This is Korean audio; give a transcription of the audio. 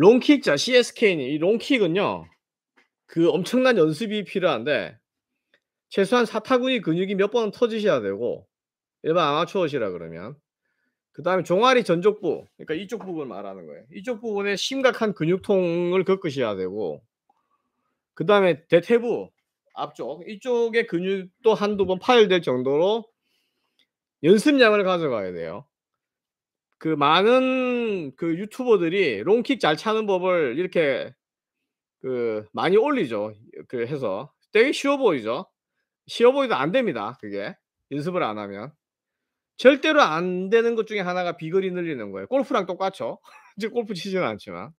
롱킥자 CSK님 이 롱킥은요 그 엄청난 연습이 필요한데 최소한 사타구니 근육이 몇 번 터지셔야 되고 일반 아마추어시라 그러면 그 다음에 종아리 전족부 그러니까 이쪽 부분 말하는 거예요 이쪽 부분에 심각한 근육통을 겪으셔야 되고 그 다음에 대퇴부 앞쪽 이쪽에 근육도 한두 번 파열될 정도로 연습량을 가져가야 돼요 그 많은 그 유튜버들이 롱킥 잘 차는 법을 이렇게 그 많이 올리죠. 그 해서 되게 쉬워 보이죠. 쉬워 보이도 안 됩니다. 그게 연습을 안 하면 절대로 안 되는 것 중에 하나가 비거리 늘리는 거예요. 골프랑 똑같죠. 이제 골프 치지는 않지만